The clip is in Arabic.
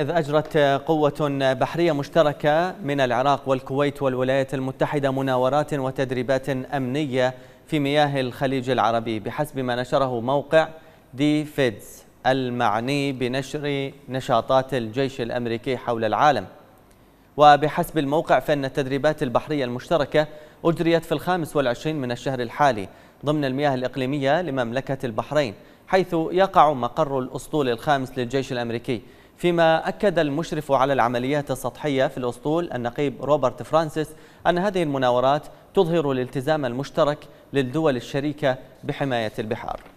إذ أجرت قوة بحرية مشتركة من العراق والكويت والولايات المتحدة مناورات وتدريبات أمنية في مياه الخليج العربي بحسب ما نشره موقع دي فيدز المعني بنشر نشاطات الجيش الأمريكي حول العالم وبحسب الموقع فإن التدريبات البحرية المشتركة أجريت في الخامس والعشرين من الشهر الحالي ضمن المياه الإقليمية لمملكة البحرين حيث يقع مقر الأسطول الخامس للجيش الأمريكي فيما أكد المشرف على العمليات السطحية في الأسطول النقيب روبرت فرانسيس أن هذه المناورات تظهر الالتزام المشترك للدول الشريكة بحماية البحار